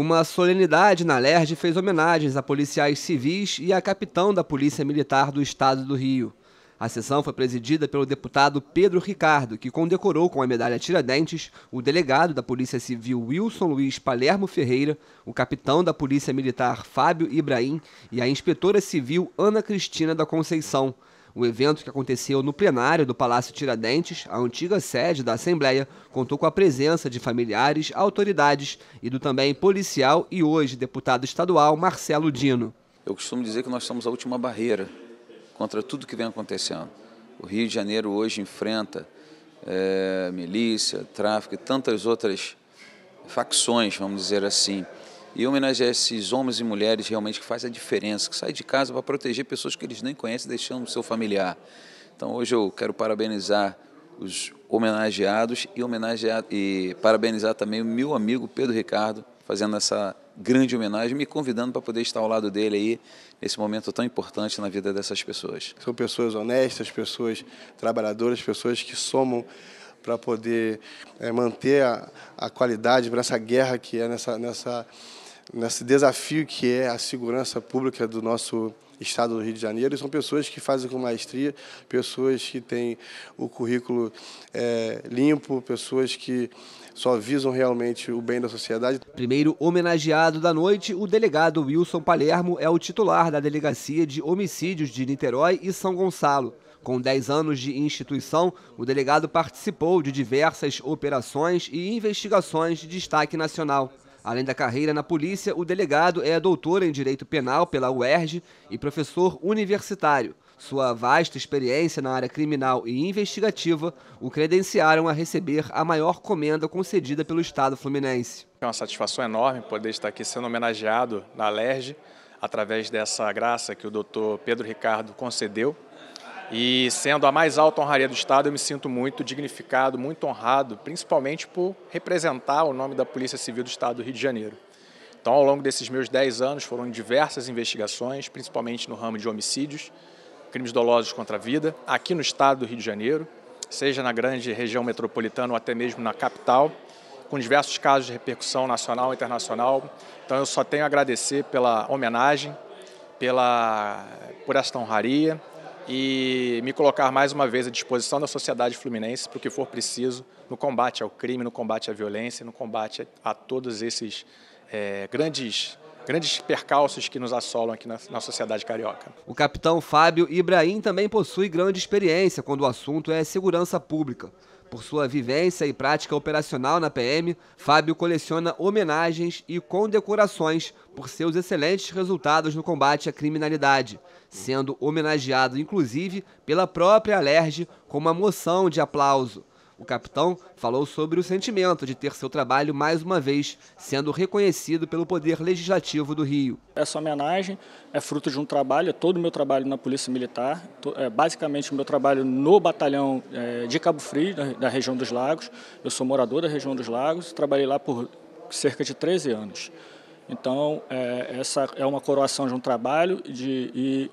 Uma solenidade na LERJ fez homenagens a policiais civis e a capitão da Polícia Militar do Estado do Rio. A sessão foi presidida pelo deputado Pedro Ricardo, que condecorou com a medalha Tiradentes o delegado da Polícia Civil Wilson Luiz Palermo Ferreira, o capitão da Polícia Militar Fábio Ibrahim e a inspetora civil Ana Cristina da Conceição. O evento que aconteceu no plenário do Palácio Tiradentes, a antiga sede da Assembleia, contou com a presença de familiares, autoridades e do também policial e hoje deputado estadual Marcelo Dino. Eu costumo dizer que nós somos a última barreira contra tudo que vem acontecendo. O Rio de Janeiro hoje enfrenta é, milícia, tráfico e tantas outras facções, vamos dizer assim e homenagear esses homens e mulheres realmente que fazem a diferença, que saem de casa para proteger pessoas que eles nem conhecem, deixando o seu familiar. Então hoje eu quero parabenizar os homenageados e, homenagear, e parabenizar também o meu amigo Pedro Ricardo, fazendo essa grande homenagem, me convidando para poder estar ao lado dele aí, nesse momento tão importante na vida dessas pessoas. São pessoas honestas, pessoas trabalhadoras, pessoas que somam para poder é, manter a, a qualidade para essa guerra que é nessa, nessa nesse desafio que é a segurança pública do nosso estado do Rio de Janeiro. E são pessoas que fazem com maestria, pessoas que têm o currículo é, limpo, pessoas que só visam realmente o bem da sociedade. Primeiro homenageado da noite, o delegado Wilson Palermo é o titular da Delegacia de Homicídios de Niterói e São Gonçalo. Com 10 anos de instituição, o delegado participou de diversas operações e investigações de destaque nacional. Além da carreira na polícia, o delegado é doutor em Direito Penal pela UERJ e professor universitário. Sua vasta experiência na área criminal e investigativa o credenciaram a receber a maior comenda concedida pelo Estado fluminense. É uma satisfação enorme poder estar aqui sendo homenageado na LERJ, através dessa graça que o doutor Pedro Ricardo concedeu e sendo a mais alta honraria do Estado, eu me sinto muito dignificado, muito honrado, principalmente por representar o nome da Polícia Civil do Estado do Rio de Janeiro. Então, ao longo desses meus 10 anos, foram diversas investigações, principalmente no ramo de homicídios, crimes dolosos contra a vida, aqui no Estado do Rio de Janeiro, seja na grande região metropolitana ou até mesmo na capital, com diversos casos de repercussão nacional e internacional. Então, eu só tenho a agradecer pela homenagem, pela, por esta honraria e me colocar mais uma vez à disposição da sociedade fluminense para o que for preciso no combate ao crime, no combate à violência, no combate a todos esses é, grandes grandes percalços que nos assolam aqui na, na sociedade carioca. O capitão Fábio Ibrahim também possui grande experiência quando o assunto é segurança pública. Por sua vivência e prática operacional na PM, Fábio coleciona homenagens e condecorações por seus excelentes resultados no combate à criminalidade, sendo homenageado inclusive pela própria Alerj com uma moção de aplauso o capitão falou sobre o sentimento de ter seu trabalho mais uma vez sendo reconhecido pelo Poder Legislativo do Rio. Essa homenagem é fruto de um trabalho, é todo o meu trabalho na Polícia Militar, é basicamente o meu trabalho no batalhão é, de Cabo Frio, da região dos Lagos. Eu sou morador da região dos Lagos, trabalhei lá por cerca de 13 anos. Então, é, essa é uma coroação de um trabalho de, e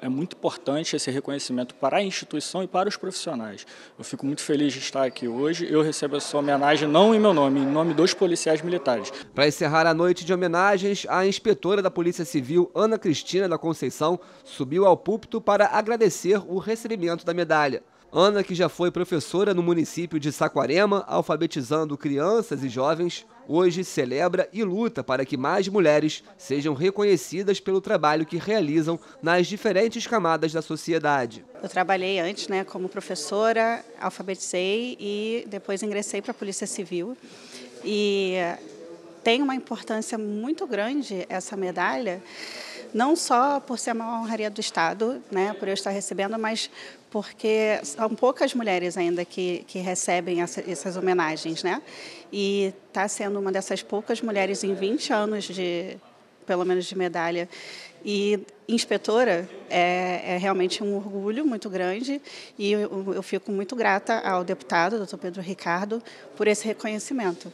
é, é, muito importante esse reconhecimento para a instituição e para os profissionais. Eu fico muito feliz de estar aqui hoje. Eu recebo essa homenagem não em meu nome, em nome dos policiais militares. Para encerrar a noite de homenagens, a inspetora da Polícia Civil, Ana Cristina da Conceição, subiu ao púlpito para agradecer o recebimento da medalha. Ana, que já foi professora no município de Saquarema, alfabetizando crianças e jovens, hoje celebra e luta para que mais mulheres sejam reconhecidas pelo trabalho que realizam nas diferentes camadas da sociedade. Eu trabalhei antes né, como professora, alfabetizei e depois ingressei para a Polícia Civil. E eh, tem uma importância muito grande essa medalha não só por ser uma honraria do Estado, né, por eu estar recebendo, mas porque são poucas mulheres ainda que, que recebem essa, essas homenagens, né? E está sendo uma dessas poucas mulheres em 20 anos de, pelo menos, de medalha. E inspetora é, é, realmente um orgulho muito grande e eu, eu fico muito grata ao deputado, doutor Pedro Ricardo, por esse reconhecimento.